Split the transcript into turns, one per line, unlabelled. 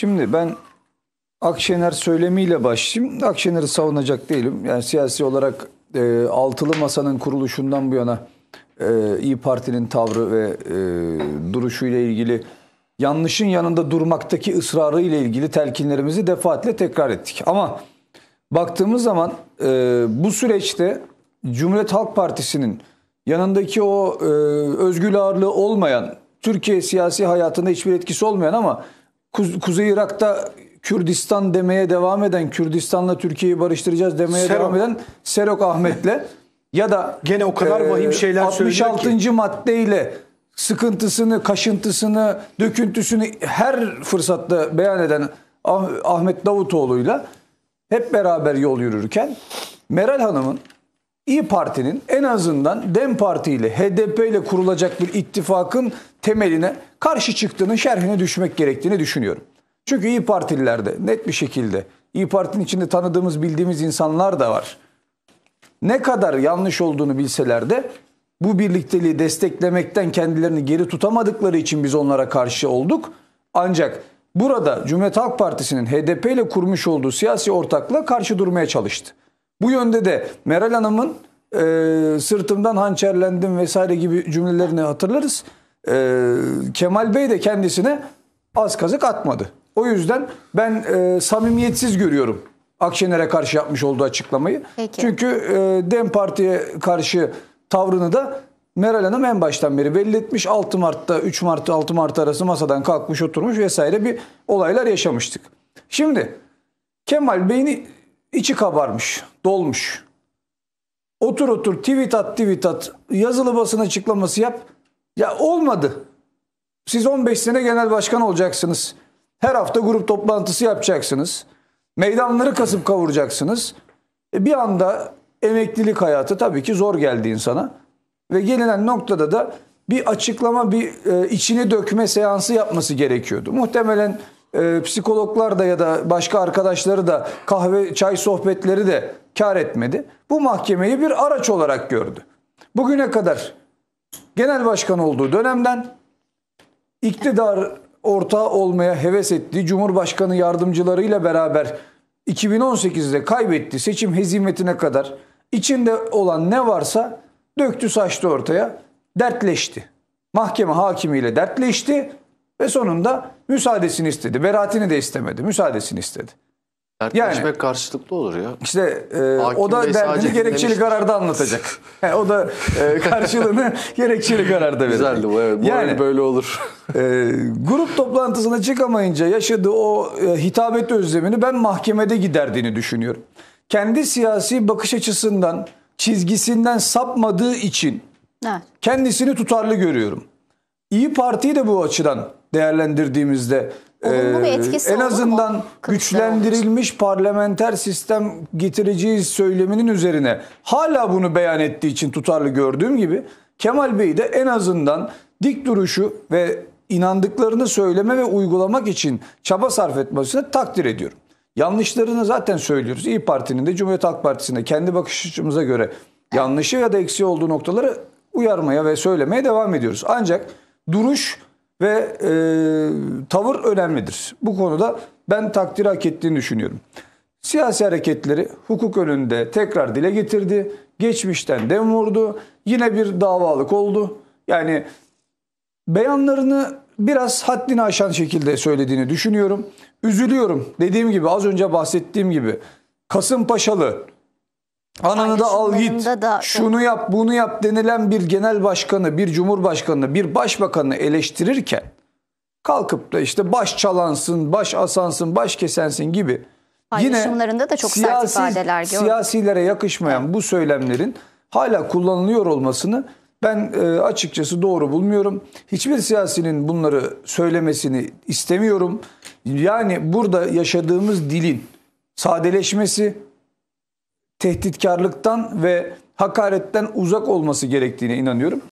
Şimdi ben Akşener söylemiyle başlayayım. Akşener'i savunacak değilim. Yani siyasi olarak e, altılı masanın kuruluşundan bu yana e, İyi Parti'nin tavrı ve e, duruşuyla ilgili yanlışın yanında durmaktaki ısrarı ile ilgili telkinlerimizi defaatle tekrar ettik. Ama baktığımız zaman e, bu süreçte Cumhuriyet Halk Partisi'nin yanındaki o e, özgül ağırlığı olmayan, Türkiye siyasi hayatında hiçbir etkisi olmayan ama Kuzey Irak'ta Kürdistan demeye devam eden, Kürdistan'la Türkiye'yi barıştıracağız demeye Serok. devam eden Serok Ahmet'le ya da gene o kadar e, vahim şeyler 66. ki. maddeyle sıkıntısını, kaşıntısını, döküntüsünü her fırsatta beyan eden ah-, Ahmet Davutoğlu'yla hep beraber yol yürürken Meral Hanım'ın İyi Parti'nin en azından DEM Parti ile HDP ile kurulacak bir ittifakın temeline karşı çıktığının şerhine düşmek gerektiğini düşünüyorum. Çünkü İyi Partililer de net bir şekilde İyi Parti'nin içinde tanıdığımız, bildiğimiz insanlar da var. Ne kadar yanlış olduğunu bilseler de bu birlikteliği desteklemekten kendilerini geri tutamadıkları için biz onlara karşı olduk. Ancak burada Cumhuriyet Halk Partisi'nin HDP ile kurmuş olduğu siyasi ortakla karşı durmaya çalıştı. Bu yönde de Meral Hanım'ın e, sırtımdan hançerlendim vesaire gibi cümlelerini hatırlarız. E, Kemal Bey de kendisine az kazık atmadı. O yüzden ben e, samimiyetsiz görüyorum Akşener'e karşı yapmış olduğu açıklamayı. Peki. Çünkü e, Dem Parti'ye karşı tavrını da Meral Hanım en baştan beri belli etmiş. 6 Mart'ta 3 Mart 6 Mart arası masadan kalkmış oturmuş vesaire bir olaylar yaşamıştık. Şimdi Kemal Bey'in içi kabarmış dolmuş. Otur otur tweet at tweet at yazılı basın açıklaması yap. Ya olmadı. Siz 15 sene genel başkan olacaksınız. Her hafta grup toplantısı yapacaksınız. Meydanları kasıp kavuracaksınız. E, bir anda emeklilik hayatı tabii ki zor geldi insana. Ve gelinen noktada da bir açıklama, bir e, içini dökme seansı yapması gerekiyordu. Muhtemelen e, psikologlar da ya da başka arkadaşları da kahve, çay sohbetleri de kar etmedi. Bu mahkemeyi bir araç olarak gördü. Bugüne kadar genel başkan olduğu dönemden iktidar ortağı olmaya heves ettiği Cumhurbaşkanı yardımcılarıyla beraber 2018'de kaybetti seçim hezimetine kadar içinde olan ne varsa döktü saçtı ortaya dertleşti. Mahkeme hakimiyle dertleşti ve sonunda müsaadesini istedi. Beraatini de istemedi, müsaadesini istedi. Sertleşmek yani, karşılıklı olur ya. İşte e, o da Bey derdini gerekçeli demiştir. kararda anlatacak. yani, o da e, karşılığını gerekçeli kararda verir. Güzeldi bu evet. yani, böyle olur. e, grup toplantısına çıkamayınca yaşadığı o e, hitabet özlemini ben mahkemede giderdiğini düşünüyorum. Kendi siyasi bakış açısından, çizgisinden sapmadığı için evet. kendisini tutarlı görüyorum. İyi Parti'yi de bu açıdan değerlendirdiğimizde ee, Olumlu bir etkisi ee, En azından mu? güçlendirilmiş parlamenter sistem getireceğiz söyleminin üzerine hala bunu beyan ettiği için tutarlı gördüğüm gibi Kemal Bey de en azından dik duruşu ve inandıklarını söyleme ve uygulamak için çaba sarf etmesini takdir ediyorum. Yanlışlarını zaten söylüyoruz. İyi Parti'nin de Cumhuriyet Halk Partisi'nde kendi bakış açımıza göre yanlışı ya da eksiği olduğu noktaları uyarmaya ve söylemeye devam ediyoruz. Ancak duruş ve e, tavır önemlidir. Bu konuda ben takdir hak ettiğini düşünüyorum. Siyasi hareketleri hukuk önünde tekrar dile getirdi. Geçmişten dem vurdu. Yine bir davalık oldu. Yani beyanlarını biraz haddini aşan şekilde söylediğini düşünüyorum. Üzülüyorum. Dediğim gibi az önce bahsettiğim gibi Kasımpaşalı Ananı da al git, da... şunu yap, bunu yap denilen bir genel başkanı, bir cumhurbaşkanı, bir başbakanı eleştirirken kalkıp da işte baş çalansın, baş asansın, baş kesensin gibi yine da çok siyasi, sert ifadeler gördüm. siyasilere yakışmayan bu söylemlerin hala kullanılıyor olmasını ben e, açıkçası doğru bulmuyorum. Hiçbir siyasinin bunları söylemesini istemiyorum. Yani burada yaşadığımız dilin sadeleşmesi, tehditkarlıktan ve hakaretten uzak olması gerektiğine inanıyorum.